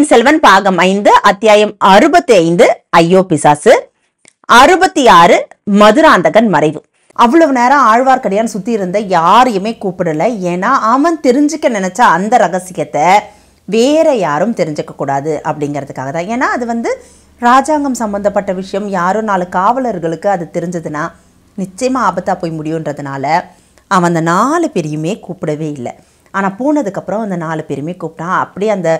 பொன்னியின் செல்வன் பாகம் ஐந்து அத்தியாயம் அறுபத்தி ஐந்து ஐயோ பிசாசு அறுபத்தி ஆறு மதுராந்தகன் மறைவு அவ்வளவு நேரம் ஆழ்வார்க்கடியான் சுத்தி இருந்த யாரையுமே கூப்பிடல ஏன்னா அவன் தெரிஞ்சுக்க நினைச்ச அந்த ரகசியத்தை வேற யாரும் தெரிஞ்சுக்க கூடாது அப்படிங்கிறதுக்காக தான் ஏன்னா அது வந்து ராஜாங்கம் சம்பந்தப்பட்ட விஷயம் யாரும் நாலு காவலர்களுக்கு அது தெரிஞ்சதுன்னா நிச்சயமா ஆபத்தா போய் முடியுன்றதுனால அவன் அந்த நாலு பேரையுமே கூப்பிடவே இல்லை ஆனால் போனதுக்கப்புறம் அந்த நாலு பேருமே கூப்பிட்டான் அப்படியே அந்த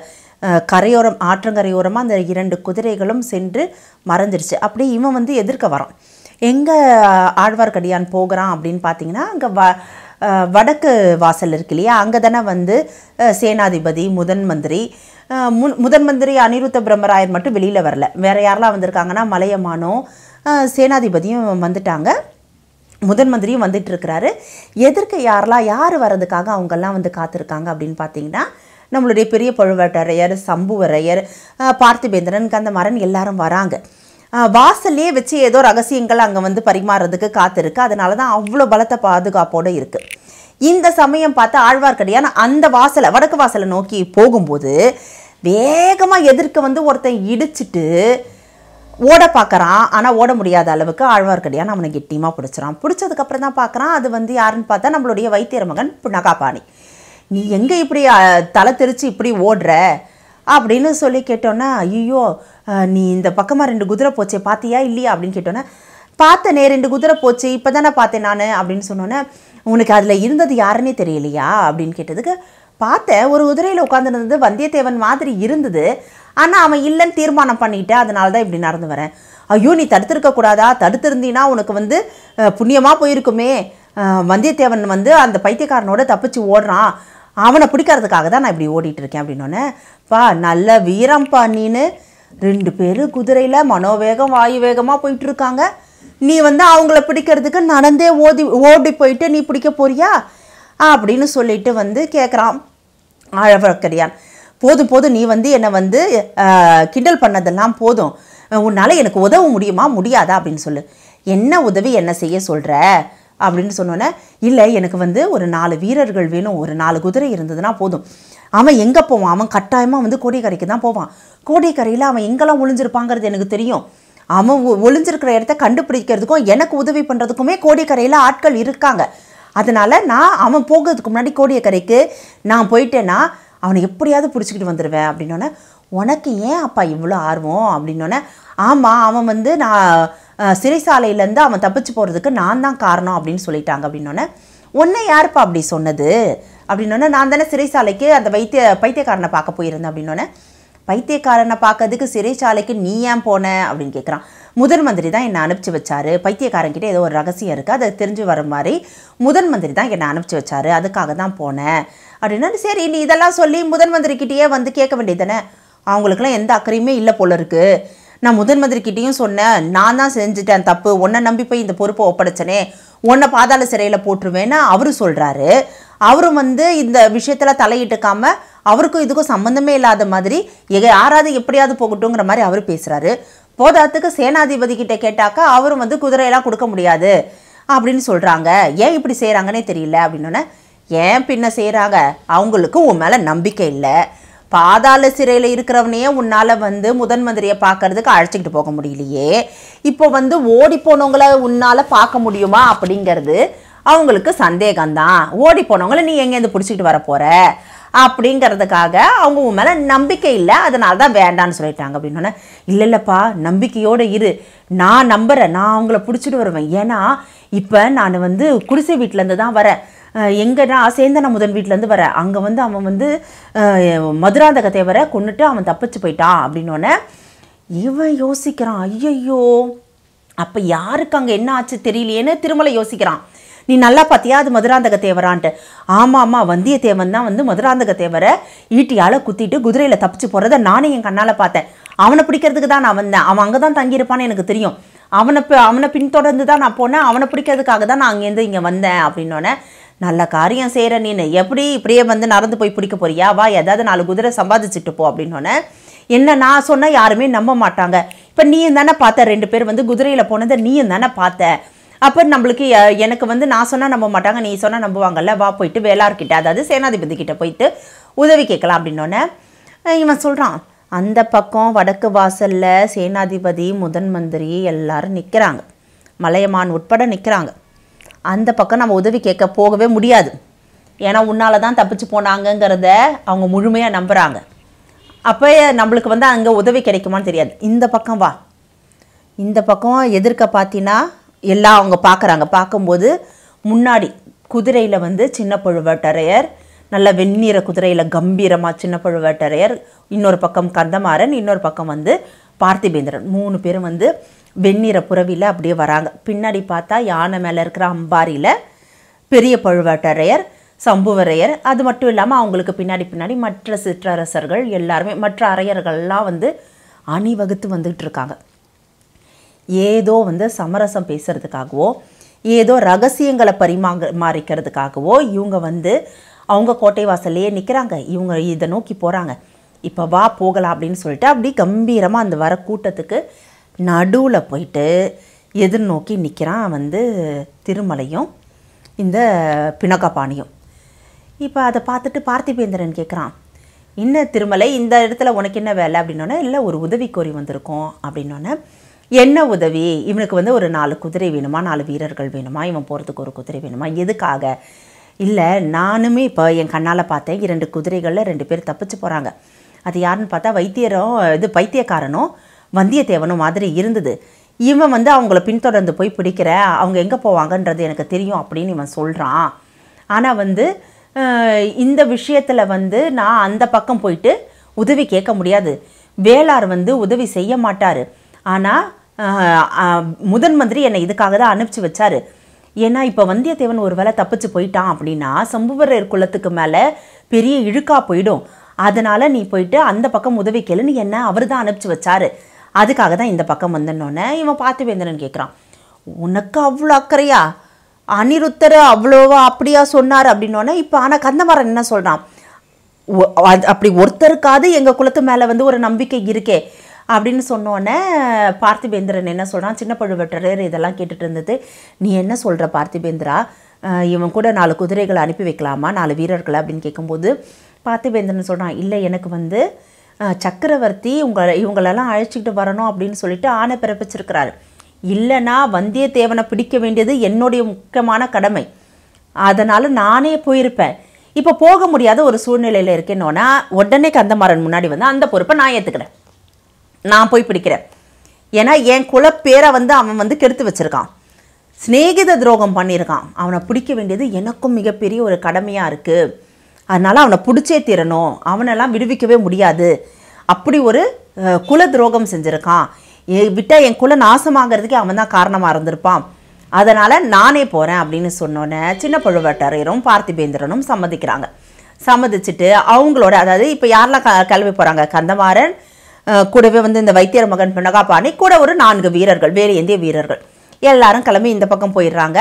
கரையோரம் ஆற்றங்கரையோரமாக அந்த இரண்டு குதிரைகளும் சென்று மறந்துடுச்சு அப்படியே இவன் வந்து எதிர்க்க வரான் எங்கே ஆழ்வார்க்கடியான் போகிறான் அப்படின்னு பார்த்தீங்கன்னா அங்கே வ வடக்கு வாசல் இருக்கு இல்லையா அங்கே தானே வந்து சேனாதிபதி முதன் மந்திரி முன் முதன் மந்திரி அனிருத்த பிரம்மராயர் மட்டும் வெளியில் வரல வேறு யாரெல்லாம் வந்திருக்காங்கன்னா மலையமானோ சேனாதிபதியும் வந்துட்டாங்க முதன் மந்திரியும் வந்துட்டு இருக்கிறாரு எதிர்க்க யாரெல்லாம் யார் வர்றதுக்காக அவங்கெல்லாம் வந்து காத்திருக்காங்க அப்படின்னு பார்த்தீங்கன்னா நம்மளுடைய பெரிய பழுவேட்டரையர் சம்புவரையர் பார்த்திபேந்திரன் கந்தமாறன் எல்லாரும் வராங்க வாசல்லையே வச்சு ஏதோ ரகசியங்கள் அங்கே வந்து பரிமாறுறதுக்கு காத்திருக்கு அதனால தான் அவ்வளோ பலத்த பாதுகாப்போடு இருக்குது இந்த சமயம் பார்த்து ஆழ்வார்க்கடியான அந்த வாசலை வடக்கு வாசலை நோக்கி போகும்போது வேகமாக எதிர்க்க வந்து ஒருத்தன் இடிச்சிட்டு ஓட பார்க்குறான் ஆனால் ஓட முடியாத அளவுக்கு ஆழ்வார்க்கடியான் அவனை கெட்டியமாக பிடிச்சிடான் பிடிச்சதுக்கப்புறம் தான் பார்க்குறான் அது வந்து யாருன்னு பார்த்தா நம்மளுடைய வைத்தியர் மகன் நகாபாணி நீ எங்கே இப்படி தலை தெரித்து இப்படி ஓடுற அப்படின்னு சொல்லி கேட்டோன்னா ஐயோ நீ இந்த பக்கமாக ரெண்டு குதிரை போச்சே பார்த்தியா இல்லையா அப்படின்னு கேட்டோன்னே பார்த்தனே ரெண்டு குதிரை போச்சு இப்போ தானே பார்த்தேன் நான் அப்படின்னு சொன்னோன்னே உனக்கு அதில் இருந்தது யாருன்னே தெரியலையா அப்படின்னு கேட்டதுக்கு பார்த்தேன் ஒரு குதிரையில் உட்காந்துருந்தது வந்தியத்தேவன் மாதிரி இருந்தது ஆனால் அவன் இல்லைன்னு தீர்மானம் பண்ணிட்டேன் அதனால தான் இப்படி நடந்து வரேன் ஐயோ நீ தடுத்திருக்கக்கூடாதா கூடாதா தடுத்திருந்தீன்னா உனக்கு வந்து புண்ணியமாக போயிருக்குமே வந்தியத்தேவன் வந்து அந்த பைத்தியக்காரனோட தப்பிச்சு ஓடுறான் அவனை பிடிக்கிறதுக்காக தான் நான் இப்படி ஓடிட்டுருக்கேன் அப்படின்னோடனே பா நல்ல வீரம் பண்ணின்னு ரெண்டு பேரும் குதிரையில் மனோவேகம் வாயு வேகமாக போயிட்டுருக்காங்க நீ வந்து அவங்கள பிடிக்கிறதுக்கு நடந்தே ஓடி ஓடி போயிட்டு நீ பிடிக்க போறியா அப்படின்னு சொல்லிட்டு வந்து கேட்குறான் ஆழவழக்கரியான் போதும் போதும் நீ வந்து என்னை வந்து கிண்டல் பண்ணதெல்லாம் போதும் உன்னால் எனக்கு உதவ முடியுமா முடியாதா அப்படின்னு சொல்லு என்ன உதவி என்ன செய்ய சொல்கிற அப்படின்னு சொன்னோன்னே இல்லை எனக்கு வந்து ஒரு நாலு வீரர்கள் வேணும் ஒரு நாலு குதிரை இருந்ததுன்னா போதும் அவன் எங்கே போவான் அவன் கட்டாயமாக வந்து கோடிக்கரைக்கு தான் போவான் கோடிக்கரையில் அவன் எங்கெல்லாம் ஒளிஞ்சிருப்பாங்கிறது எனக்கு தெரியும் அவன் ஒளிஞ்சிருக்கிற இடத்த கண்டுபிடிக்கிறதுக்கும் எனக்கு உதவி பண்ணுறதுக்குமே கோடிக்கரையில் ஆட்கள் இருக்காங்க அதனால் நான் அவன் போகிறதுக்கு முன்னாடி கோடியக்கரைக்கு நான் போயிட்டேன்னா அவனை எப்படியாவது பிடிச்சிக்கிட்டு வந்துடுவேன் அப்படின்னோடனே உனக்கு ஏன் அப்பா இவ்வளோ ஆர்வம் அப்படின்னோடனே ஆமாம் அவன் வந்து நான் சிறைசாலையிலேருந்து அவன் தப்பிச்சு போகிறதுக்கு நான் தான் காரணம் அப்படின்னு சொல்லிட்டாங்க அப்படின்னோடனே உன்னை யாருப்பா அப்படி சொன்னது அப்படின்னோடனே நான் தானே சிறைசாலைக்கு அந்த வைத்திய பைத்தியக்காரனை பார்க்க போயிருந்தேன் அப்படின்னோடனே பைத்தியக்காரனை பார்க்கறதுக்கு சிறைச்சாலைக்கு நீ ஏன் போன அப்படின்னு கேட்குறான் முதன் மந்திரி தான் என்னை அனுப்பிச்சி வச்சாரு பைத்தியக்காரங்கிட்ட ஏதோ ஒரு ரகசியம் இருக்குது அதை தெரிஞ்சு வர மாதிரி முதன் மந்திரி தான் என்னை அனுப்பிச்சி வச்சாரு அதுக்காக தான் போனேன் அப்படின்னா சரி நீ இதெல்லாம் சொல்லி முதன் மந்திரிக்கிட்டேயே வந்து கேட்க வேண்டியதானே அவங்களுக்குலாம் எந்த அக்கறையுமே இல்லை போல இருக்குது நான் முதன் மந்திரிக்கிட்டையும் சொன்னேன் நான் தான் செஞ்சுட்டேன் தப்பு உன்னை நம்பி போய் இந்த பொறுப்பை ஒப்படைச்சனே உன்னை பாதாள சிறையில் போட்டுருவேன்னு அவரும் சொல்கிறாரு அவரும் வந்து இந்த விஷயத்தில் தலையிட்டுக்காம அவருக்கும் இதுக்கும் சம்மந்தமே இல்லாத மாதிரி எக யாராவது எப்படியாவது போகட்டுங்கிற மாதிரி அவர் பேசுகிறாரு போதாத்துக்கு சேனாதிபதி கிட்ட கேட்டாக்கா அவரும் வந்து குதிரையெல்லாம் கொடுக்க முடியாது அப்படின்னு சொல்கிறாங்க ஏன் இப்படி செய்கிறாங்கன்னே தெரியல அப்படின்னோடனே ஏன் பின்ன செய்கிறாங்க அவங்களுக்கு உன் மேலே நம்பிக்கை இல்லை பாதாள சிறையில் இருக்கிறவனையே உன்னால் வந்து முதன் மந்திரியை பார்க்கறதுக்கு அழைச்சிக்கிட்டு போக முடியலையே இப்போ வந்து ஓடி போனவங்கள உன்னால் பார்க்க முடியுமா அப்படிங்கிறது அவங்களுக்கு சந்தேகம்தான் ஓடி போனவங்கள நீ எங்கேருந்து பிடிச்சிக்கிட்டு வர போகிற அப்படிங்கிறதுக்காக அவங்க உன் மேலே நம்பிக்கை இல்லை அதனால தான் வேண்டான்னு சொல்லிட்டாங்க சொன்னேன் இல்லை இல்லைப்பா நம்பிக்கையோடு இரு நான் நம்புகிறேன் நான் அவங்கள பிடிச்சிட்டு வருவேன் ஏன்னா இப்போ நான் வந்து குடிசை வீட்டிலேருந்து தான் வரேன் எங்கன்னா சேந்தன முதன் வீட்டிலேருந்து வர அங்கே வந்து அவன் வந்து மதுராந்தக தேவரை கொண்டுட்டு அவன் தப்பிச்சு போயிட்டான் அப்படின்னோடனே இவன் யோசிக்கிறான் ஐயையோ அப்போ யாருக்கு அங்கே என்ன ஆச்சு தெரியலையேன்னு திருமலை யோசிக்கிறான் நீ நல்லா பார்த்தியா அது மதுராந்தக தேவரான்ட்டு ஆமாம் ஆமாம் வந்தியத்தேவன் தான் வந்து மதுராந்தக தேவரை ஈட்டியால் குத்திட்டு குதிரையில் தப்பிச்சு போகிறத நானே என் கண்ணால் பார்த்தேன் அவனை பிடிக்கிறதுக்கு தான் நான் வந்தேன் அவன் அங்கே தான் தங்கியிருப்பான்னு எனக்கு தெரியும் அவனை அவனை பின்தொடர்ந்து தான் நான் போனேன் அவனை பிடிக்கிறதுக்காக தான் நான் அங்கேருந்து இங்கே வந்தேன் அப்படின்னோடனே நல்ல காரியம் செய்கிற நீ எப்படி இப்படியே வந்து நடந்து போய் பிடிக்க போறியா வா ஏதாவது நாலு குதிரை சம்பாதிச்சுட்டு போ சொன்னேன் என்ன நான் சொன்னால் யாருமே நம்ப மாட்டாங்க இப்போ நீயும் தானே பார்த்த ரெண்டு பேர் வந்து குதிரையில் போனதை நீயும் தானே பார்த்த அப்போ நம்மளுக்கு எனக்கு வந்து நான் சொன்னால் நம்ப மாட்டாங்க நீ சொன்னால் நம்புவாங்கல்ல வா போயிட்டு வேளாருக்கிட்ட அதாவது சேனாதிபதி கிட்ட போயிட்டு உதவி கேட்கலாம் அப்படின்னோடனே இவன் சொல்கிறான் அந்த பக்கம் வடக்கு வாசலில் சேனாதிபதி முதன் மந்திரி எல்லாரும் நிற்கிறாங்க மலையமான் உட்பட நிற்கிறாங்க அந்த பக்கம் நம்ம உதவி கேட்க போகவே முடியாது ஏன்னா உன்னால் தான் தப்பிச்சு போனாங்கங்கிறத அவங்க முழுமையாக நம்புகிறாங்க அப்போ நம்மளுக்கு வந்து அங்கே உதவி கிடைக்குமான்னு தெரியாது இந்த பக்கம் வா இந்த பக்கம் எதிர்க்க பார்த்தீங்கன்னா எல்லாம் அவங்க பார்க்குறாங்க பார்க்கும்போது முன்னாடி குதிரையில் வந்து சின்ன பழுவேட்டரையர் நல்ல வெந்நீர குதிரையில் கம்பீரமாக சின்ன பழுவேட்டரையர் இன்னொரு பக்கம் கந்தமாறன் இன்னொரு பக்கம் வந்து பார்த்திபேந்திரன் மூணு பேரும் வந்து வெண்ணிற புறவியில் அப்படியே வராங்க பின்னாடி பார்த்தா யானை மேலே இருக்கிற அம்பாரியில் பெரிய பழுவேட்டரையர் சம்புவரையர் அது மட்டும் இல்லாமல் அவங்களுக்கு பின்னாடி பின்னாடி மற்ற சிற்றரசர்கள் எல்லாருமே மற்ற அரையர்கள்லாம் வந்து அணிவகுத்து வந்துக்கிட்டு இருக்காங்க ஏதோ வந்து சமரசம் பேசுகிறதுக்காகவோ ஏதோ ரகசியங்களை பரிமாங்க மாறிக்கிறதுக்காகவோ இவங்க வந்து அவங்க கோட்டை வாசல்லையே நிற்கிறாங்க இவங்க இதை நோக்கி போகிறாங்க இப்போ வா போகலாம் அப்படின்னு சொல்லிட்டு அப்படி கம்பீரமாக அந்த வர கூட்டத்துக்கு நடுவில் போயிட்டு எதிர்நோக்கி நிற்கிறான் வந்து திருமலையும் இந்த பிணக்கபாணியும் இப்போ அதை பார்த்துட்டு பார்த்திபேந்திரன் கேட்குறான் என்ன திருமலை இந்த இடத்துல உனக்கு என்ன வேலை அப்படின்னோடனே இல்லை ஒரு உதவி கோரி வந்திருக்கோம் அப்படின்னோடனே என்ன உதவி இவனுக்கு வந்து ஒரு நாலு குதிரை வேணுமா நாலு வீரர்கள் வேணுமா இவன் போகிறதுக்கு ஒரு குதிரை வேணுமா எதுக்காக இல்லை நானுமே இப்போ என் கண்ணால் பார்த்தேன் இரண்டு குதிரைகளில் ரெண்டு பேர் தப்பிச்சு போகிறாங்க அது யாருன்னு பார்த்தா வைத்தியரும் இது பைத்தியக்காரனோ வந்தியத்தேவனும் மாதிரி இருந்தது இவன் வந்து அவங்கள பின்தொடர்ந்து போய் பிடிக்கிற அவங்க எங்கே போவாங்கன்றது எனக்கு தெரியும் அப்படின்னு இவன் சொல்கிறான் ஆனால் வந்து இந்த விஷயத்தில் வந்து நான் அந்த பக்கம் போயிட்டு உதவி கேட்க முடியாது வேளார் வந்து உதவி செய்ய மாட்டார் ஆனால் முதன் மந்திரி என்னை இதுக்காக தான் அனுப்பிச்சி வச்சார் ஏன்னா இப்போ வந்தியத்தேவன் ஒரு வேளை தப்பிச்சு போயிட்டான் அப்படின்னா சம்புவரர் குலத்துக்கு மேலே பெரிய இழுக்காக போயிடும் அதனால் நீ போயிட்டு அந்த பக்கம் உதவி கேளுன்னு என்ன அவர் தான் அனுப்பிச்சு வச்சாரு அதுக்காக தான் இந்த பக்கம் வந்தனோடனே இவன் பார்த்திவேந்திரன் கேட்குறான் உனக்கு அவ்வளோ அக்கறையா அனிருத்தர் அவ்வளோவா அப்படியா சொன்னார் அப்படின்னோடனே இப்போ ஆனால் கந்தமாறன் என்ன சொல்கிறான் அப்படி ஒருத்தருக்காவது எங்கள் குலத்து மேலே வந்து ஒரு நம்பிக்கை இருக்கே அப்படின்னு சொன்னோன்னே பார்த்திபேந்திரன் என்ன சொல்கிறான் சின்ன பழுவேட்டரர் இதெல்லாம் கேட்டுட்டு இருந்தது நீ என்ன சொல்கிற பார்த்திபேந்திரா இவன் கூட நாலு குதிரைகளை அனுப்பி வைக்கலாமா நாலு வீரர்களை அப்படின்னு கேட்கும்போது பார்த்திபேந்திரன் சொல்கிறான் இல்லை எனக்கு வந்து சக்கரவர்த்தி உங்களை இவங்களெல்லாம் அழைச்சிக்கிட்டு வரணும் அப்படின்னு சொல்லிட்டு ஆணை பிறப்பிச்சிருக்கிறாரு இல்லைனா வந்தியத்தேவனை பிடிக்க வேண்டியது என்னுடைய முக்கியமான கடமை அதனால் நானே போயிருப்பேன் இப்போ போக முடியாத ஒரு சூழ்நிலையில் இருக்கேன்னோன்னா உடனே கந்தமாறன் முன்னாடி வந்து அந்த பொறுப்பை நான் ஏற்றுக்கிறேன் நான் போய் பிடிக்கிறேன் ஏன்னா என் குலப்பேரை வந்து அவன் வந்து கெடுத்து வச்சுருக்கான் சிநேகித துரோகம் பண்ணியிருக்கான் அவனை பிடிக்க வேண்டியது எனக்கும் மிகப்பெரிய ஒரு கடமையாக இருக்குது அதனால் அவனை பிடிச்சே தீரணும் அவனெல்லாம் விடுவிக்கவே முடியாது அப்படி ஒரு குல துரோகம் செஞ்சுருக்கான் விட்டால் என் குல நாசமாகிறதுக்கே அவன் தான் காரணமாக இருந்திருப்பான் அதனால் நானே போகிறேன் அப்படின்னு சொன்னோன்னே சின்ன பழுவேட்டரையரும் பார்த்திபேந்திரனும் சம்மதிக்கிறாங்க சம்மதிச்சுட்டு அவங்களோட அதாவது இப்போ யாரெல்லாம் க கிளம்பி போகிறாங்க கந்தமாறன் கூடவே வந்து இந்த வைத்தியர் மகன் பிணகாபாணி கூட ஒரு நான்கு வீரர்கள் வேறு எந்திய வீரர்கள் எல்லாரும் கிளம்பி இந்த பக்கம் போயிடுறாங்க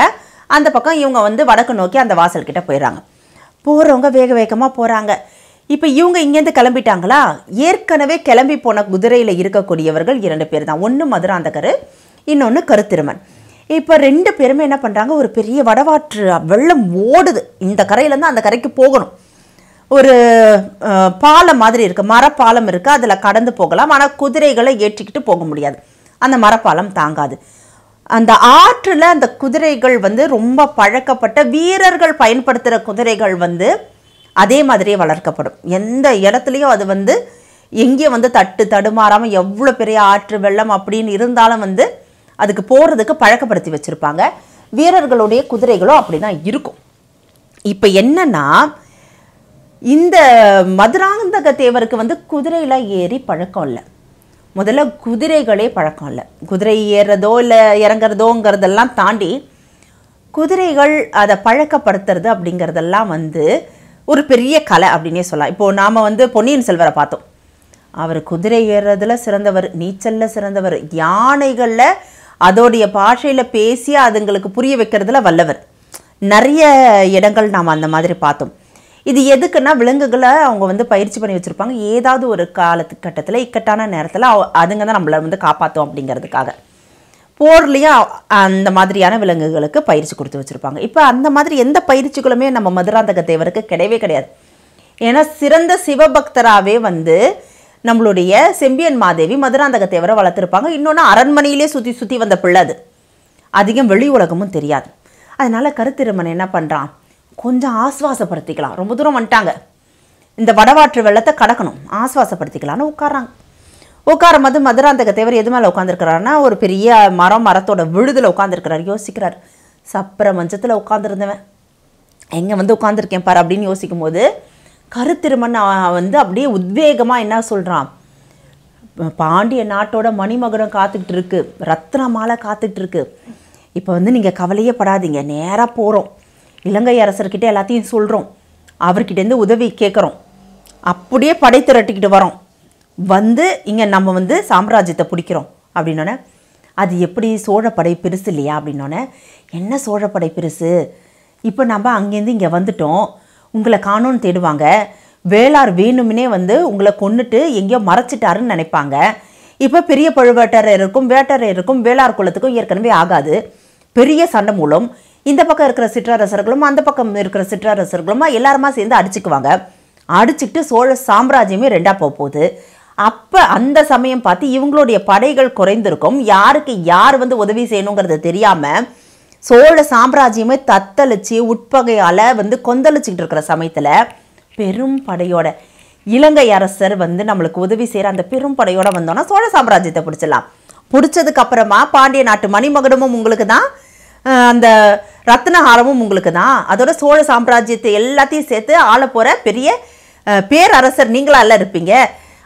அந்த பக்கம் இவங்க வந்து வடக்கு நோக்கி அந்த வாசல்கிட்ட போயிடுறாங்க போகிறவங்க வேக வேகமாக போகிறாங்க இப்போ இவங்க இங்கேருந்து கிளம்பிட்டாங்களா ஏற்கனவே கிளம்பி போன குதிரையில் இருக்கக்கூடியவர்கள் இரண்டு பேர் தான் ஒன்று மதுராந்தகர் இன்னொன்று கருத்திருமன் இப்போ ரெண்டு பேருமே என்ன பண்ணுறாங்க ஒரு பெரிய வடவாற்று வெள்ளம் ஓடுது இந்த கரையிலேருந்து அந்த கரைக்கு போகணும் ஒரு பாலம் மாதிரி இருக்குது மரப்பாலம் இருக்குது அதில் கடந்து போகலாம் ஆனால் குதிரைகளை ஏற்றிக்கிட்டு போக முடியாது அந்த மரப்பாலம் தாங்காது அந்த ஆற்றில் அந்த குதிரைகள் வந்து ரொம்ப பழக்கப்பட்ட வீரர்கள் பயன்படுத்துகிற குதிரைகள் வந்து அதே மாதிரியே வளர்க்கப்படும் எந்த இடத்துலையும் அது வந்து எங்கேயும் வந்து தட்டு தடுமாறாமல் எவ்வளோ பெரிய ஆற்று வெள்ளம் அப்படின்னு இருந்தாலும் வந்து அதுக்கு போகிறதுக்கு பழக்கப்படுத்தி வச்சுருப்பாங்க வீரர்களுடைய குதிரைகளும் அப்படி தான் இருக்கும் இப்போ என்னென்னா இந்த மதுராந்தக தேவருக்கு வந்து குதிரையில் ஏறி பழக்கம் இல்லை முதல்ல குதிரைகளே பழக்கம் இல்லை குதிரை ஏறுறதோ இல்லை இறங்குறதோங்கிறதெல்லாம் தாண்டி குதிரைகள் அதை பழக்கப்படுத்துறது அப்படிங்கிறதெல்லாம் வந்து ஒரு பெரிய கலை அப்படின்னே சொல்லலாம் இப்போது நாம் வந்து பொன்னியின் செல்வரை பார்த்தோம் அவர் குதிரை ஏறுறதுல சிறந்தவர் நீச்சலில் சிறந்தவர் யானைகளில் அதோடைய பாஷையில் பேசி அதுங்களுக்கு புரிய வைக்கிறதுல வல்லவர் நிறைய இடங்கள் நாம் அந்த மாதிரி பார்த்தோம் இது எதுக்குன்னா விலங்குகளை அவங்க வந்து பயிற்சி பண்ணி வச்சுருப்பாங்க ஏதாவது ஒரு காலத்துக்கட்டத்தில் இக்கட்டான நேரத்தில் அதுங்க தான் நம்மளை வந்து காப்பாற்றும் அப்படிங்கிறதுக்காக போர்லேயும் அந்த மாதிரியான விலங்குகளுக்கு பயிற்சி கொடுத்து வச்சுருப்பாங்க இப்போ அந்த மாதிரி எந்த பயிற்சிகளுமே நம்ம மதுராந்தக தேவருக்கு கிடையவே கிடையாது ஏன்னா சிறந்த சிவபக்தராகவே வந்து நம்மளுடைய செம்பியன் மாதேவி மதுராந்தக தேவரை வளர்த்துருப்பாங்க இன்னொன்று அரண்மனையிலே சுற்றி சுற்றி வந்த பிள்ளை அது அதிகம் வெளி உலகமும் தெரியாது அதனால் கருத்திருமன் என்ன பண்ணுறான் கொஞ்சம் ஆஸ்வாசப்படுத்திக்கலாம் ரொம்ப தூரம் வந்துட்டாங்க இந்த வடவாற்று வெள்ளத்தை கடக்கணும் ஆஸ்வாசப்படுத்திக்கலாம்னு உட்காராங்க உட்காரும் போது மதுராந்தக தேவர் எது மேலே உட்காந்துருக்கிறாருன்னா ஒரு பெரிய மரம் மரத்தோட விழுதில் உட்காந்துருக்கிறார் யோசிக்கிறார் சப்பர மஞ்சத்தில் உட்காந்துருந்தவன் எங்கே வந்து உட்காந்துருக்கேன் பார் அப்படின்னு யோசிக்கும் போது கருத்திருமன் வந்து அப்படியே உத்வேகமாக என்ன சொல்கிறான் பாண்டிய நாட்டோட மணிமகுடம் காத்துக்கிட்டு இருக்கு ரத்ன மாலை காத்துக்கிட்டு இருக்கு இப்போ வந்து நீங்கள் கவலையே படாதீங்க நேராக போகிறோம் இலங்கை அரசர்கிட்ட எல்லாத்தையும் சொல்கிறோம் அவர்கிட்டேருந்து உதவி கேட்குறோம் அப்படியே படை திரட்டிக்கிட்டு வரோம் வந்து இங்கே நம்ம வந்து சாம்ராஜ்யத்தை பிடிக்கிறோம் அப்படின்னோடனே அது எப்படி சோழப்படை பெருசு இல்லையா அப்படின்னோடனே என்ன சோழப்படை பெருசு இப்போ நம்ம அங்கேருந்து இங்கே வந்துட்டோம் உங்களை காணோன்னு தேடுவாங்க வேளார் வேணும்னே வந்து உங்களை கொண்டுட்டு எங்கேயோ மறைச்சிட்டாருன்னு நினைப்பாங்க இப்போ பெரிய பழுவேட்டரையருக்கும் வேட்டரையருக்கும் வேளார் குலத்துக்கும் ஏற்கனவே ஆகாது பெரிய சண்டை மூலம் இந்த பக்கம் இருக்கிற சிற்றரசர்களும் அந்த பக்கம் இருக்கிற சிற்றரசர்களும் எல்லாருமா சேர்ந்து அடிச்சுக்குவாங்க அடிச்சுட்டு சோழ சாம்ராஜ்யமே ரெண்டாக போக போகுது அப்போ அந்த சமயம் பார்த்து இவங்களுடைய படைகள் குறைந்திருக்கும் யாருக்கு யார் வந்து உதவி செய்யணுங்கிறது தெரியாமல் சோழ சாம்ராஜ்யமே தத்தளித்து உட்பகையால் வந்து கொந்தளிச்சுக்கிட்டு இருக்கிற சமயத்தில் பெரும் படையோட இலங்கை அரசர் வந்து நம்மளுக்கு உதவி செய்கிற அந்த பெரும் படையோட வந்தோன்னா சோழ சாம்ராஜ்யத்தை பிடிச்சிடலாம் பிடிச்சதுக்கு அப்புறமா பாண்டிய நாட்டு மணிமகுடமும் உங்களுக்கு தான் அந்த ரத்னஹாரமும் உங்களுக்கு தான் அதோட சோழ சாம்ராஜ்யத்தை எல்லாத்தையும் சேர்த்து ஆள போகிற பெரிய பேரரசர் நீங்களா எல்லாம் இருப்பீங்க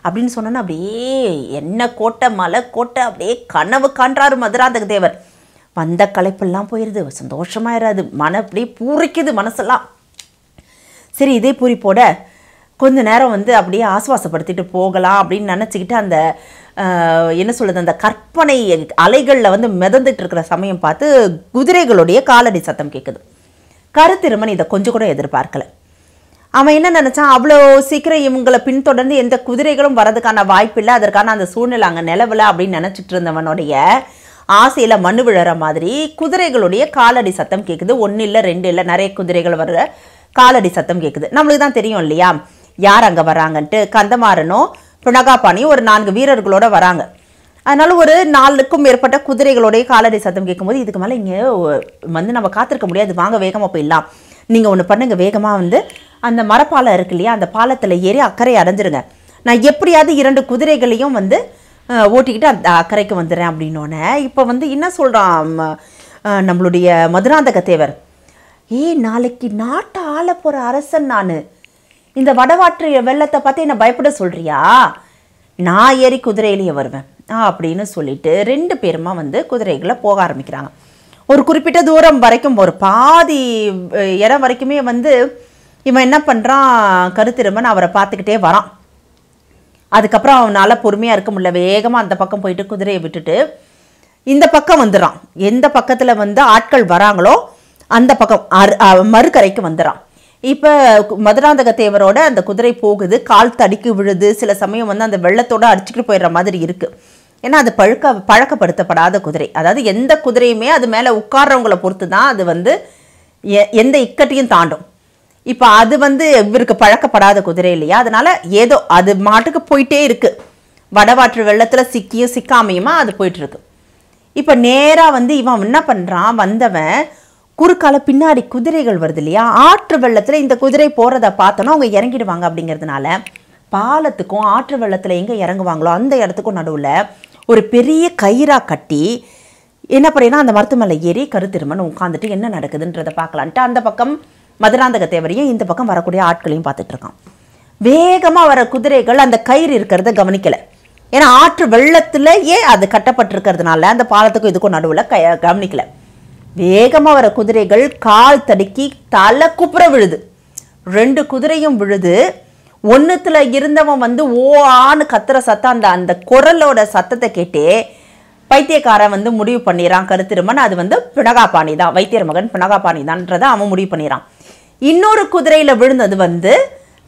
அப்படின்னு சொன்னோன்னா அப்படியே என்ன கோட்டை மலை கோட்டை அப்படியே கனவு காண்றாரு மதுராந்தக தேவர் வந்த களைப்பெல்லாம் போயிடுது சந்தோஷமாயிராது மன அப்படியே பூரிக்குது மனசெல்லாம் சரி இதே பூரிப்போட கொஞ்ச நேரம் வந்து அப்படியே ஆசுவாசப்படுத்திட்டு போகலாம் அப்படின்னு நினச்சிக்கிட்டு அந்த என்ன சொல்கிறது அந்த கற்பனை அலைகளில் வந்து மிதந்துட்டு இருக்கிற சமயம் பார்த்து குதிரைகளுடைய காலடி சத்தம் கேட்குது கருத்திருமன் இதை கொஞ்சம் கூட எதிர்பார்க்கலை அவன் என்ன நினச்சான் அவ்வளோ சீக்கிரம் இவங்களை பின்தொடர்ந்து எந்த குதிரைகளும் வரதுக்கான வாய்ப்பில்லை அதற்கான அந்த சூழ்நிலை அங்கே நிலவில் அப்படின்னு நினச்சிட்டு இருந்தவனுடைய ஆசையில் மண்ணு விழற மாதிரி குதிரைகளுடைய காலடி சத்தம் கேட்குது ஒன்று இல்லை ரெண்டு இல்லை நிறைய குதிரைகள் வர்ற காலடி சத்தம் கேட்குது நம்மளுக்கு தான் தெரியும் இல்லையா யார் அங்கே வராங்கன்ட்டு கந்தமாறனும் டொனகாபாணி ஒரு நான்கு வீரர்களோட வராங்க அதனால ஒரு நாலுக்கும் மேற்பட்ட குதிரைகளோடைய காலடி சத்தம் கேட்கும்போது இதுக்கு மேலே இங்கே வந்து நம்ம காத்திருக்க முடியாது வாங்க வேகமாக போயிடலாம் நீங்கள் ஒன்று பண்ணுங்கள் வேகமாக வந்து அந்த மரப்பாலம் இருக்கு இல்லையா அந்த பாலத்தில் ஏறி அக்கறை அடைஞ்சிருங்க நான் எப்படியாவது இரண்டு குதிரைகளையும் வந்து ஓட்டிக்கிட்டு அந்த அக்கறைக்கு வந்துடுறேன் அப்படின்னோடனே இப்போ வந்து என்ன சொல்கிறான் நம்மளுடைய மதுராந்தக தேவர் ஏ நாளைக்கு நாட்டை ஆள போகிற அரசன் நான் இந்த வடவாற்று வெள்ளத்தை பார்த்து என்ன பயப்பட சொல்கிறியா நான் ஏறி குதிரையிலேயே வருவேன் அப்படின்னு சொல்லிட்டு ரெண்டு பேருமா வந்து குதிரைகளை போக ஆரம்பிக்கிறாங்க ஒரு குறிப்பிட்ட தூரம் வரைக்கும் ஒரு பாதி இடம் வரைக்குமே வந்து இவன் என்ன பண்ணுறான் கருத்திருமன் அவரை பார்த்துக்கிட்டே வரான் அதுக்கப்புறம் அவனால் பொறுமையாக இருக்க முடியல வேகமாக அந்த பக்கம் போயிட்டு குதிரையை விட்டுட்டு இந்த பக்கம் வந்துடுறான் எந்த பக்கத்தில் வந்து ஆட்கள் வராங்களோ அந்த பக்கம் மறுக்கரைக்கு வந்துடுறான் இப்போ மதுராந்தக தேவரோட அந்த குதிரை போகுது கால் தடிக்கு விழுது சில சமயம் வந்து அந்த வெள்ளத்தோட அடிச்சுக்கிட்டு போயிடுற மாதிரி இருக்குது ஏன்னா அது பழுக்க பழக்கப்படுத்தப்படாத குதிரை அதாவது எந்த குதிரையுமே அது மேலே உட்கார்றவங்களை பொறுத்து தான் அது வந்து எந்த இக்கட்டையும் தாண்டும் இப்போ அது வந்து இவருக்கு பழக்கப்படாத குதிரை இல்லையா அதனால் ஏதோ அது மாட்டுக்கு போயிட்டே இருக்குது வடவாற்று வெள்ளத்தில் சிக்கியும் சிக்காமையுமா அது போயிட்டுருக்கு இப்போ நேராக வந்து இவன் என்ன பண்ணுறான் வந்தவன் குறுக்கால பின்னாடி குதிரைகள் வருது இல்லையா ஆற்று வெள்ளத்தில் இந்த குதிரை போகிறத பார்த்தோன்னா அவங்க இறங்கிடுவாங்க அப்படிங்கிறதுனால பாலத்துக்கும் ஆற்று வெள்ளத்தில் எங்கே இறங்குவாங்களோ அந்த இடத்துக்கும் நடுவில் ஒரு பெரிய கயிறாக கட்டி என்ன பண்ணினா அந்த மருத்து ஏறி கருத்திருமன் உட்காந்துட்டு என்ன நடக்குதுன்றதை பார்க்கலான்ட்டு அந்த பக்கம் மதுராந்தக தேவரையும் இந்த பக்கம் வரக்கூடிய ஆட்களையும் பார்த்துட்டு இருக்கான் வேகமாக வர குதிரைகள் அந்த கயிறு இருக்கிறத கவனிக்கலை ஏன்னா ஆற்று வெள்ளத்துலயே அது கட்டப்பட்டிருக்கிறதுனால அந்த பாலத்துக்கும் இதுக்கும் நடுவில் க கவனிக்கலை வேகமாக வர குதிரைகள் கால் தடுக்கி தலை குப்புற விழுது ரெண்டு குதிரையும் விழுது ஒன்றுத்தில் இருந்தவன் வந்து ஓ ஆன்னு கத்துற சத்தம் அந்த அந்த குரலோட சத்தத்தை கேட்டே பைத்தியக்காரன் வந்து முடிவு பண்ணிடுறான் கருத்திருமன் அது வந்து பிணகாபாணி தான் வைத்தியர் மகன் பிணகாபாணி தான்ன்றதை அவன் முடிவு பண்ணிடுறான் இன்னொரு குதிரையில் விழுந்தது வந்து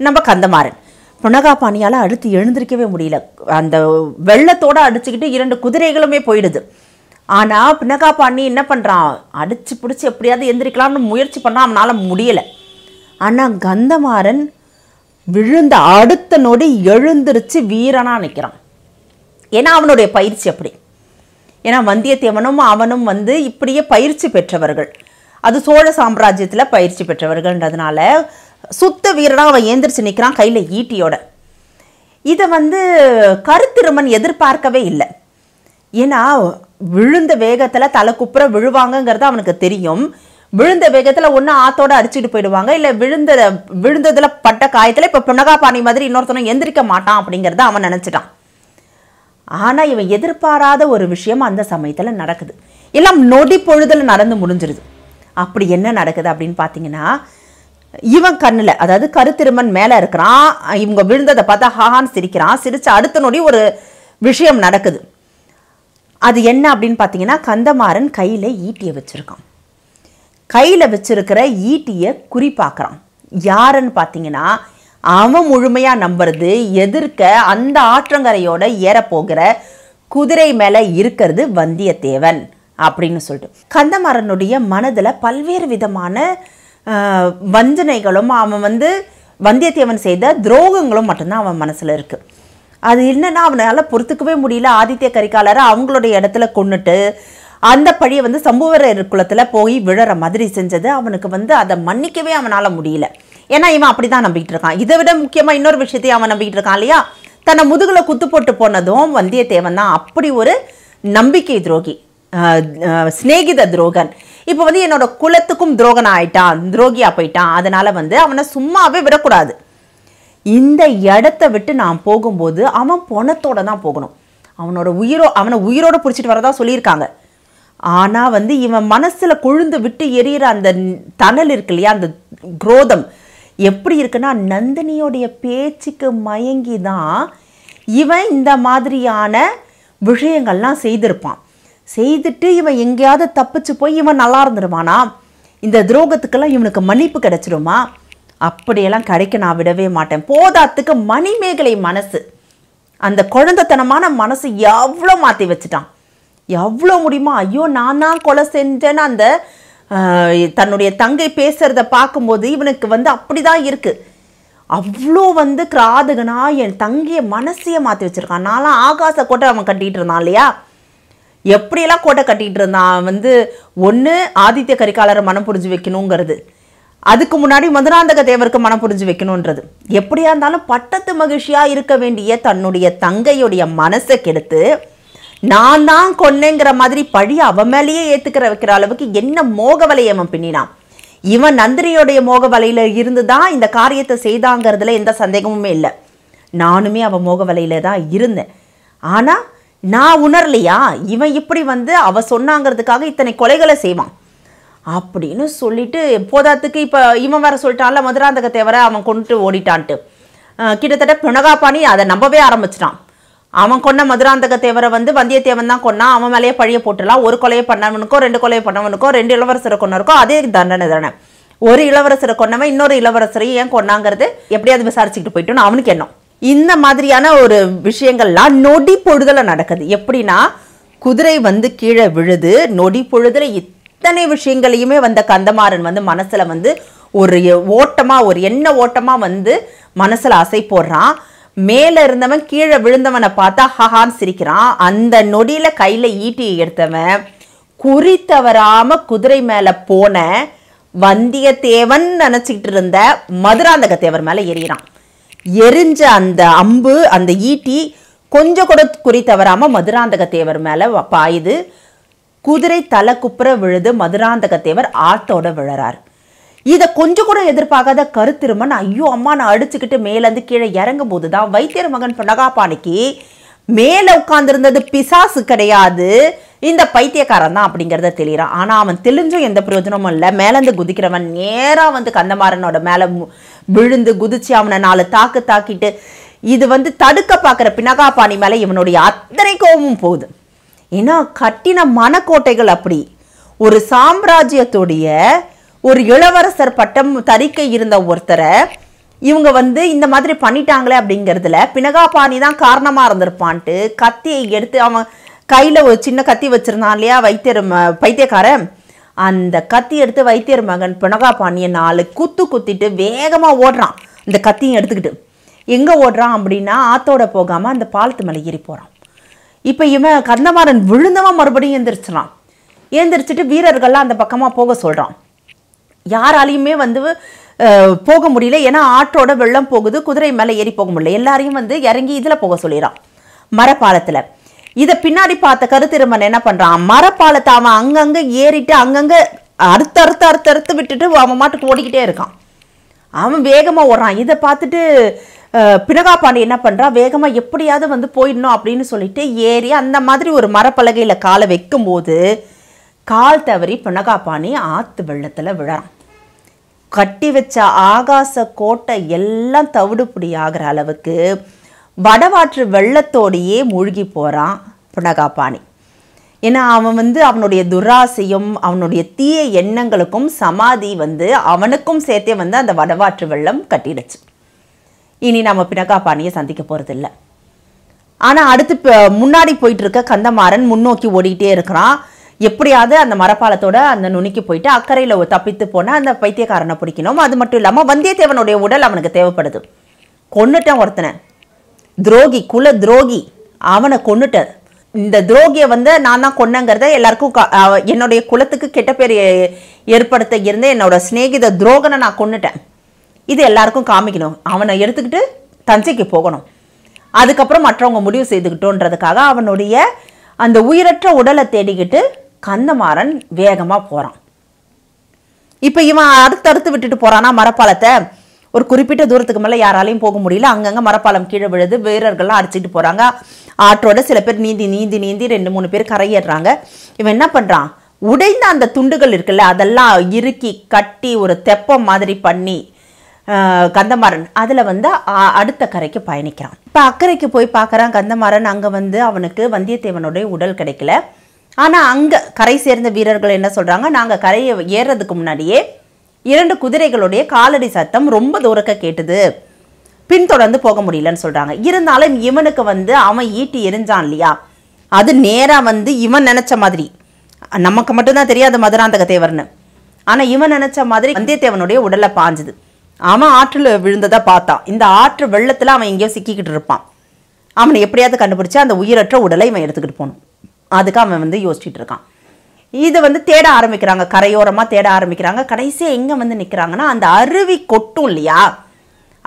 நம்ம கந்தமாறன் புனகாபாணியால் அடுத்து எழுந்திருக்கவே முடியல அந்த வெள்ளத்தோடு அடிச்சுக்கிட்டு இரண்டு குதிரைகளுமே போயிடுது ஆனால் பின்னக்கா பாண்டி என்ன பண்ணுறான் அடித்து பிடிச்சி எப்படியாவது எந்திரிக்கலாம்னு முயற்சி பண்ணால் அவனால் முடியலை ஆனால் கந்தமாறன் விழுந்த அடுத்த நொடி எழுந்திருச்சு வீரனாக நிற்கிறான் ஏன்னா அவனுடைய பயிற்சி அப்படி ஏன்னா வந்தியத்தேவனும் அவனும் வந்து இப்படியே பயிற்சி பெற்றவர்கள் அது சோழ சாம்ராஜ்யத்தில் பயிற்சி பெற்றவர்கள்ன்றதுனால சுத்த வீரனாக அவன் ஏந்திரிச்சு நிற்கிறான் கையில் ஈட்டியோட இதை வந்து கருத்திருமன் எதிர்பார்க்கவே இல்லை ஏன்னா விழுந்த வேகத்தில் தலை குப்புற விழுவாங்கங்கிறது அவனுக்கு தெரியும் விழுந்த வேகத்தில் ஒன்று ஆத்தோடு அடிச்சுட்டு போயிடுவாங்க இல்லை விழுந்த விழுந்ததில் பட்ட காயத்தில் இப்போ பிணகாபாணி மாதிரி இன்னொருத்தனும் எந்திரிக்க மாட்டான் அப்படிங்கிறத அவன் நினச்சிட்டான் ஆனால் இவன் எதிர்பாராத ஒரு விஷயம் அந்த சமயத்தில் நடக்குது எல்லாம் நொடி பொழுதில் நடந்து முடிஞ்சிருது அப்படி என்ன நடக்குது அப்படின்னு பார்த்தீங்கன்னா இவன் கண்ணில் அதாவது கருத்திருமன் மேலே இருக்கிறான் இவங்க விழுந்ததை பார்த்தா ஹஹான்னு சிரிக்கிறான் சிரித்து அடுத்த நொடி ஒரு விஷயம் நடக்குது அது என்ன அப்படின்னு பார்த்தீங்கன்னா கந்தமாறன் கையில் ஈட்டியை வச்சுருக்கான் கையில் வச்சுருக்கிற ஈட்டியை குறிப்பாக்குறான் யாருன்னு பார்த்தீங்கன்னா அவன் முழுமையாக நம்புறது எதிர்க்க அந்த ஆற்றங்கரையோட ஏறப்போகிற குதிரை மேலே இருக்கிறது வந்தியத்தேவன் அப்படின்னு சொல்லிட்டு கந்தமாறனுடைய மனதில் பல்வேறு விதமான வஞ்சனைகளும் அவன் வந்து வந்தியத்தேவன் செய்த துரோகங்களும் மட்டும்தான் அவன் மனசில் இருக்குது அது இல்லைன்னா அவனால் பொறுத்துக்கவே முடியல ஆதித்ய கரிகாலரை அவங்களுடைய இடத்துல கொண்டுட்டு அந்த பழியை வந்து சம்புவரர் குளத்தில் போய் விழற மாதிரி செஞ்சது அவனுக்கு வந்து அதை மன்னிக்கவே அவனால் முடியல ஏன்னா இவன் அப்படி தான் நம்பிக்கிட்டு இருக்கான் இதை விட முக்கியமாக இன்னொரு விஷயத்தையும் அவன் நம்பிக்கிட்டு இருக்கான் இல்லையா தன்னை முதுகில் குத்து போட்டு போனதும் வந்தியத்தேவன் தான் அப்படி ஒரு நம்பிக்கை துரோகி சிநேகித துரோகன் இப்போ வந்து என்னோட குலத்துக்கும் துரோகன் ஆயிட்டான் துரோகியாக போயிட்டான் அதனால் வந்து அவனை சும்மாவே விடக்கூடாது இந்த இடத்த விட்டு நான் போகும்போது அவன் பணத்தோட தான் போகணும் அவனோட உயிரோ அவனை உயிரோடு பிடிச்சிட்டு வரதா சொல்லியிருக்காங்க ஆனால் வந்து இவன் மனசில் கொழுந்து விட்டு எரியிற அந்த தணல் இருக்கு இல்லையா அந்த குரோதம் எப்படி இருக்குன்னா நந்தினியோடைய பேச்சுக்கு மயங்கி தான் இவன் இந்த மாதிரியான விஷயங்கள்லாம் செய்திருப்பான் செய்துட்டு இவன் எங்கேயாவது தப்பிச்சு போய் இவன் நல்லா இருந்துருவானா இந்த துரோகத்துக்கெல்லாம் இவனுக்கு மன்னிப்பு கிடச்சிருமா அப்படியெல்லாம் கிடைக்க நான் விடவே மாட்டேன் போதாத்துக்கு மணிமேகலை மனசு அந்த குழந்தைத்தனமான மனசு எவ்வளோ மாற்றி வச்சுட்டான் எவ்வளோ முடியுமா ஐயோ நான் தான் கொலை செஞ்சேன்னு அந்த தன்னுடைய தங்கை பேசுகிறத பார்க்கும்போது இவனுக்கு வந்து அப்படி தான் இருக்குது அவ்வளோ வந்து கிராதகனா என் தங்கிய மனசையே மாற்றி வச்சுருக்கான் நான்லாம் ஆகாச கோட்டை அவன் கட்டிகிட்டு இருந்தான் இல்லையா எப்படியெல்லாம் கோட்டை கட்டிகிட்டு இருந்தான் வந்து ஒன்று ஆதித்ய கரிகாலரை மனம் புரிஞ்சு வைக்கணுங்கிறது அதுக்கு முன்னாடி மதுராந்தக தேவருக்கு மனம் புரிஞ்சு வைக்கணுன்றது எப்படியா இருந்தாலும் பட்டத்து மகிழ்ச்சியாக இருக்க வேண்டிய தன்னுடைய தங்கையுடைய மனசை கெடுத்து நான் தான் கொன்னேங்கிற மாதிரி பழி அவன் மேலேயே ஏற்றுக்கிற வைக்கிற அளவுக்கு என்ன மோக வலையை அவன் பின்னினான் இவன் நந்திரியோடைய மோக வலையில் இருந்து தான் இந்த காரியத்தை செய்தாங்கிறதுல எந்த சந்தேகமுமே இல்லை நானுமே அவன் மோக வலையில் தான் இருந்தேன் ஆனால் நான் உணரலையா இவன் இப்படி வந்து அவ சொன்னாங்கிறதுக்காக இத்தனை கொலைகளை செய்வான் அப்படின்னு சொல்லிட்டு போதாத்துக்கு இப்போ இவன் வேற சொல்லிட்டான்ல மதுராந்தக தேவரை அவன் கொண்டுட்டு ஓடிட்டான்ட்டு கிட்டத்தட்ட பிணகாபாணி அதை நம்பவே ஆரம்பிச்சிட்டான் அவன் கொண்ட மதுராந்தக தேவரை வந்து வந்தியத்தேவன் தான் கொன்னா அவன் மேலேயே பழிய போட்டுலாம் ஒரு கொலையை பண்ணவனுக்கோ ரெண்டு கொலையை பண்ணவனுக்கோ ரெண்டு இளவரசரை கொன்னருக்கோ அதே தண்டனை தானே ஒரு இளவரசரை கொன்னவன் இன்னொரு இளவரசரை ஏன் கொன்னாங்கிறது எப்படியாவது விசாரிச்சுக்கிட்டு போயிட்டோன்னு அவனுக்கு எண்ணம் இந்த மாதிரியான ஒரு விஷயங்கள்லாம் நொடி பொழுதலை நடக்குது எப்படின்னா குதிரை வந்து கீழே விழுது நொடி பொழுதலை அத்தனை விஷயங்களையுமே வந்த கந்தமாறன் வந்து மனசில் வந்து ஒரு ஓட்டமாக ஒரு எண்ண ஓட்டமாக வந்து மனசில் அசை போடுறான் மேலே இருந்தவன் கீழே விழுந்தவனை பார்த்தா ஹஹான்னு சிரிக்கிறான் அந்த நொடியில் கையில் ஈட்டி எடுத்தவன் குறி தவறாம குதிரை மேலே போன வந்தியத்தேவன் நினச்சிக்கிட்டு இருந்த மதுராந்தக தேவர் மேலே எறிகிறான் எரிஞ்ச அந்த அம்பு அந்த ஈட்டி கொஞ்சம் கூட குறி தவறாமல் மதுராந்தக தேவர் மேலே பாயுது குதிரை தலை குப்புற விழுது மதுராந்தகத்தேவர் ஆத்தோட விழறாரு இதை கொஞ்சம் கூட எதிர்பார்க்காத கருத்திருமன் ஐயோ அம்மா நான் அடிச்சுக்கிட்டு மேலேருந்து கீழே இறங்கும் போது தான் வைத்தியர் மகன் நகாபாணிக்கு மேலே உட்காந்துருந்தது பிசாசு கிடையாது இந்த பைத்தியக்காரன் தான் அப்படிங்கிறத தெளிகிறான் ஆனால் அவன் தெளிஞ்சும் எந்த பிரயோஜனமும் இல்லை மேலேருந்து குதிக்கிறவன் நேராக வந்து கந்தமாறனோட மேலே விழுந்து குதிச்சு அவனை நாலு தாக்கு தாக்கிட்டு இது வந்து தடுக்க பார்க்குற பினகாபாணி மேலே இவனுடைய அத்தனை கோபமும் போகுது ஏன்னா கட்டின மனக்கோட்டைகள் அப்படி ஒரு சாம்ராஜ்யத்துடைய ஒரு இளவரசர் பட்டம் தரிக்க இருந்த ஒருத்தரை இவங்க வந்து இந்த மாதிரி பண்ணிட்டாங்களே அப்படிங்கிறதுல பினகாபாணி தான் காரணமாக இருந்திருப்பான்ட்டு கத்தியை எடுத்து அவன் கையில் ஒரு சின்ன கத்தி வச்சுருந்தான் இல்லையா வைத்தியர் பைத்தியக்காரன் அந்த கத்தி எடுத்து வைத்தியர் மகன் பினகாபாணியை நாலு குத்து குத்திட்டு வேகமாக ஓடுறான் இந்த கத்தியும் எடுத்துக்கிட்டு எங்கே ஓடுறான் அப்படின்னா ஆத்தோட போகாமல் அந்த பாலத்து மேலே ஏறி போகிறான் இப்போ இவன் கந்தமாறன் விழுந்தவன் மறுபடியும் எந்திரிச்சிடான் எழுந்திரிச்சிட்டு வீரர்கள்லாம் அந்த பக்கமாக போக சொல்கிறான் யாராலையுமே வந்து போக முடியல ஏன்னா ஆற்றோட வெள்ளம் போகுது குதிரை மேலே ஏறி போக முடியல எல்லாரையும் வந்து இறங்கி இதில் போக சொல்லிடுறான் மரப்பாலத்தில் இதை பின்னாடி பார்த்த கருத்திருமன் என்ன பண்ணுறான் மரப்பாலத்தை அவன் அங்கங்கே ஏறிட்டு அங்கங்கே அறுத்து அறுத்து அறுத்து அறுத்து விட்டுட்டு அவன் மாட்டுக்கு ஓடிக்கிட்டே இருக்கான் அவன் வேகமாக ஓடுறான் இதை பார்த்துட்டு பினகா பாண்டி என்ன பண்ணுறா வேகமாக எப்படியாவது வந்து போயிடணும் அப்படின்னு சொல்லிட்டு ஏறி அந்த மாதிரி ஒரு மரப்பலகையில் காலை வைக்கும்போது கால் தவறி பினகாபாணி பாணி ஆற்று வெள்ளத்தில் விழறான் கட்டி வச்ச ஆகாச கோட்டை எல்லாம் தவிடுபுடி ஆகிற அளவுக்கு வடவாற்று வெள்ளத்தோடையே மூழ்கி போகிறான் பினகாபாணி பாணி ஏன்னா அவன் வந்து அவனுடைய துராசையும் அவனுடைய தீய எண்ணங்களுக்கும் சமாதி வந்து அவனுக்கும் சேர்த்தே வந்து அந்த வடவாற்று வெள்ளம் கட்டிடுச்சு இனி நம்ம பினகா பாணியை சந்திக்க போகிறதில்ல ஆனால் அடுத்து முன்னாடி போயிட்டு இருக்க கந்தமாறன் முன்னோக்கி ஓடிக்கிட்டே இருக்கிறான் எப்படியாவது அந்த மரப்பாலத்தோட அந்த நுனிக்கு போயிட்டு அக்கறையில் தப்பித்து போனால் அந்த பைத்தியக்காரனை பிடிக்கணும் அது மட்டும் இல்லாமல் வந்தியத்தேவனுடைய உடல் அவனுக்கு தேவைப்படுது கொண்டுட்டான் ஒருத்தனை துரோகி குல துரோகி அவனை கொண்டுட்டார் இந்த துரோகியை வந்து நான் தான் கொன்னங்கிறத எல்லாருக்கும் என்னுடைய குலத்துக்கு கெட்ட பேர் ஏற்படுத்த இருந்து என்னோட சிநேகித துரோகனை நான் கொண்டுட்டேன் இது எல்லாருக்கும் காமிக்கணும் அவனை எடுத்துக்கிட்டு தஞ்சைக்கு போகணும் அதுக்கப்புறம் மற்றவங்க முடிவு செய்துக்கிட்டோன்றதுக்காக அவனுடைய அந்த உயிரற்ற உடலை தேடிக்கிட்டு கந்தமாறன் வேகமாக போகிறான் இப்போ இவன் அடுத்து அடுத்து விட்டுட்டு போகிறானா மரப்பாலத்தை ஒரு குறிப்பிட்ட தூரத்துக்கு மேலே யாராலையும் போக முடியல அங்கங்கே மரப்பாலம் கீழே விழுது வீரர்கள்லாம் அடிச்சுட்டு போகிறாங்க ஆற்றோட சில பேர் நீந்தி நீந்தி நீந்தி ரெண்டு மூணு பேர் கரையேறுறாங்க இவன் என்ன பண்ணுறான் உடைந்த அந்த துண்டுகள் இருக்குல்ல அதெல்லாம் இறுக்கி கட்டி ஒரு தெப்பம் மாதிரி பண்ணி கந்தமாறன் அதில் வந்து அடுத்த கரைக்கு பயணிக்கிறான் இப்போ அக்கறைக்கு போய் பார்க்குறான் கந்தமாறன் அங்கே வந்து அவனுக்கு வந்தியத்தேவனுடைய உடல் கிடைக்கல ஆனால் அங்கே கரை சேர்ந்த வீரர்கள் என்ன சொல்கிறாங்க நாங்கள் கரையை ஏறுறதுக்கு முன்னாடியே இரண்டு குதிரைகளுடைய காலடி சத்தம் ரொம்ப தூரக்க கேட்டுது பின்தொடர்ந்து போக முடியலன்னு சொல்கிறாங்க இருந்தாலும் இவனுக்கு வந்து அவன் ஈட்டி எரிஞ்சான் இல்லையா அது நேராக வந்து இவன் நினச்ச மாதிரி நமக்கு மட்டும்தான் தெரியாது மதுராந்தக தேவர்னு ஆனால் இவன் நினச்ச மாதிரி வந்தியத்தேவனுடைய உடலை பாஞ்சுது அவன் ஆற்றில் விழுந்ததை பார்த்தான் இந்த ஆற்று வெள்ளத்தில் அவன் எங்கேயோ சிக்கிக்கிட்டு இருப்பான் அவனை எப்படியாவது கண்டுபிடிச்சி அந்த உயிரற்ற உடலை இவன் எடுத்துக்கிட்டு போகணும் அதுக்கு அவன் வந்து யோசிச்சுட்டு இருக்கான் இதை வந்து தேட ஆரம்பிக்கிறாங்க கரையோரமாக தேட ஆரம்பிக்கிறாங்க கடைசியாக எங்கே வந்து நிற்கிறாங்கன்னா அந்த அருவி கொட்டும் இல்லையா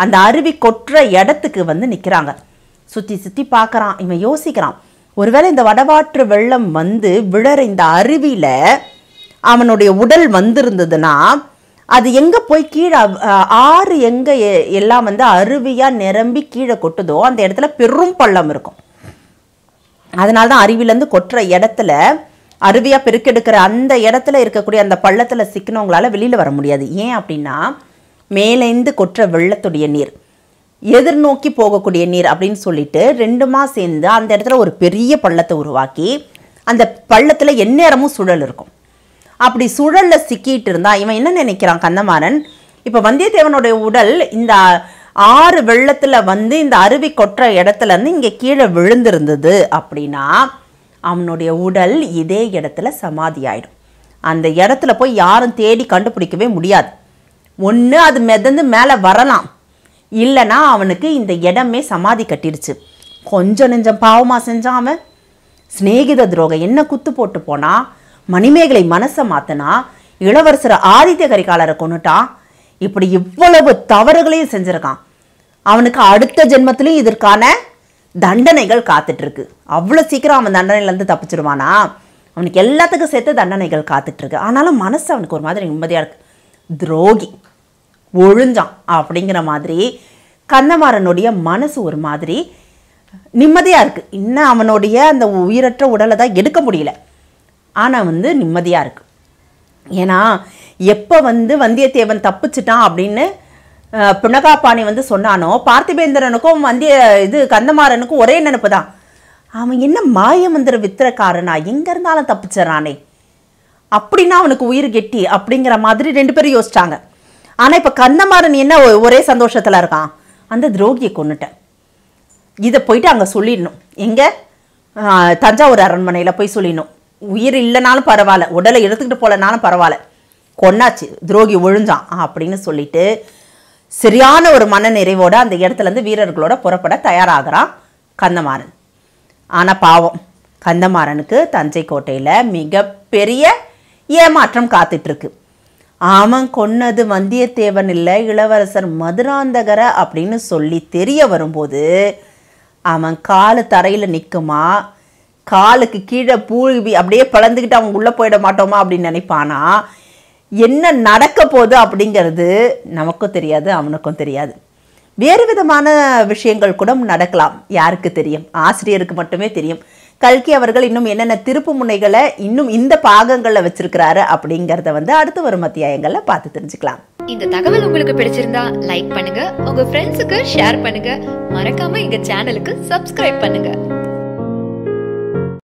அந்த அருவி கொட்டுற இடத்துக்கு வந்து நிற்கிறாங்க சுற்றி சுற்றி பார்க்குறான் இவன் யோசிக்கிறான் ஒருவேளை இந்த வடவாற்று வெள்ளம் வந்து விழற இந்த அருவியில் அவனுடைய உடல் வந்திருந்ததுன்னா அது எங்கே போய் கீழே ஆறு எங்கே எல்லாம் வந்து அருவியாக நிரம்பி கீழே கொட்டுதோ அந்த இடத்துல பெரும் பள்ளம் இருக்கும் அதனால தான் அருவிலேருந்து கொட்டுற இடத்துல அருவியாக பெருக்கெடுக்கிற அந்த இடத்துல இருக்கக்கூடிய அந்த பள்ளத்தில் சிக்கினவங்களால் வெளியில் வர முடியாது ஏன் அப்படின்னா மேலேந்து கொற்ற வெள்ளத்துடைய நீர் எதிர்நோக்கி போகக்கூடிய நீர் அப்படின்னு சொல்லிட்டு ரெண்டுமா சேர்ந்து அந்த இடத்துல ஒரு பெரிய பள்ளத்தை உருவாக்கி அந்த பள்ளத்தில் எந்நேரமும் சுழல் இருக்கும் அப்படி சுழலில் சிக்கிட்டு இருந்தா இவன் என்ன நினைக்கிறான் கந்தமாறன் இப்போ வந்தியத்தேவனுடைய உடல் இந்த ஆறு வெள்ளத்தில் வந்து இந்த அருவி கொட்டுற இடத்துல இருந்து இங்கே கீழே விழுந்திருந்தது அப்படின்னா அவனுடைய உடல் இதே இடத்துல சமாதி ஆயிடும் அந்த இடத்துல போய் யாரும் தேடி கண்டுபிடிக்கவே முடியாது ஒன்று அது மிதந்து மேலே வரலாம் இல்லைனா அவனுக்கு இந்த இடமே சமாதி கட்டிடுச்சு கொஞ்சம் நெஞ்சம் பாவமாக செஞ்சான் அவன் சிநேகித துரோகம் என்ன குத்து போட்டு போனால் மணிமேகலை மனசை மாற்றினா இளவரசர் ஆதித்ய கரிகாலரை கொண்டுட்டான் இப்படி இவ்வளவு தவறுகளையும் செஞ்சுருக்கான் அவனுக்கு அடுத்த ஜென்மத்திலையும் இதற்கான தண்டனைகள் காத்துட்ருக்கு அவ்வளோ சீக்கிரம் அவன் தண்டனையிலேருந்து தப்பிச்சிருவானா அவனுக்கு எல்லாத்துக்கும் சேர்த்து தண்டனைகள் காத்துட்ருக்கு ஆனாலும் மனசு அவனுக்கு ஒரு மாதிரி நிம்மதியாக இருக்குது துரோகி ஒழிஞ்சான் அப்படிங்கிற மாதிரி கந்தமாறனுடைய மனசு ஒரு மாதிரி நிம்மதியாக இருக்குது இன்னும் அவனுடைய அந்த உயிரற்ற உடலை தான் எடுக்க முடியல ஆனால் வந்து நிம்மதியாக இருக்குது ஏன்னா எப்போ வந்து வந்தியத்தேவன் தப்பிச்சிட்டான் அப்படின்னு பிணகாபாணி வந்து சொன்னானோ பார்த்திபேந்திரனுக்கும் வந்திய இது கந்தமாறனுக்கும் ஒரே நினப்பு தான் அவன் என்ன மாயமந்திர வித்திரக்காரனா எங்கே இருந்தாலும் தப்பிச்சிடறானே அப்படின்னா அவனுக்கு உயிர் கெட்டி அப்படிங்கிற மாதிரி ரெண்டு பேரும் யோசிச்சாங்க ஆனால் இப்போ கந்தமாறன் என்ன ஒரே சந்தோஷத்தில் இருக்கான் அந்த துரோகியை கொண்டுட்டேன் இதை போயிட்டு அங்கே சொல்லிடணும் எங்கே தஞ்சாவூர் அரண்மனையில் போய் சொல்லிடணும் உயிர் இல்லைனாலும் பரவாயில்ல உடலை எடுத்துக்கிட்டு போகலனாலும் பரவாயில்ல கொன்னாச்சு துரோகி ஒழிஞ்சான் அப்படின்னு சொல்லிட்டு சரியான ஒரு மன நிறைவோடு அந்த இடத்துலேருந்து வீரர்களோட புறப்பட தயாராகிறான் கந்தமாறன் ஆனால் பாவம் கந்தமாறனுக்கு தஞ்சை கோட்டையில் மிகப்பெரிய ஏமாற்றம் காத்துட்ருக்கு அவன் கொன்னது வந்தியத்தேவன் இல்லை இளவரசர் மதுராந்தகரை அப்படின்னு சொல்லி தெரிய வரும்போது அவன் காலு தரையில் நிற்குமா காலுக்கு கீழே பூவி அப்படியே பிளந்துக்கிட்டு அவங்க உள்ளே போயிட மாட்டோமா அப்படின்னு நினைப்பானா என்ன நடக்க போகுது அப்படிங்கிறது நமக்கும் தெரியாது அவனுக்கும் தெரியாது வேறு விதமான விஷயங்கள் கூட நடக்கலாம் யாருக்கு தெரியும் ஆசிரியருக்கு மட்டுமே தெரியும் கல்கி அவர்கள் இன்னும் என்னென்ன திருப்பு முனைகளை இன்னும் இந்த பாகங்களில் வச்சிருக்கிறாரு அப்படிங்கிறத வந்து அடுத்து வரும் அத்தியாயங்களில் பார்த்து தெரிஞ்சுக்கலாம் இந்த தகவல் உங்களுக்கு பிடிச்சிருந்தா லைக் பண்ணுங்க உங்க ஃப்ரெண்ட்ஸுக்கு ஷேர் பண்ணுங்க மறக்காம எங்க சேனலுக்கு சப்ஸ்கிரைப் பண்ணுங்க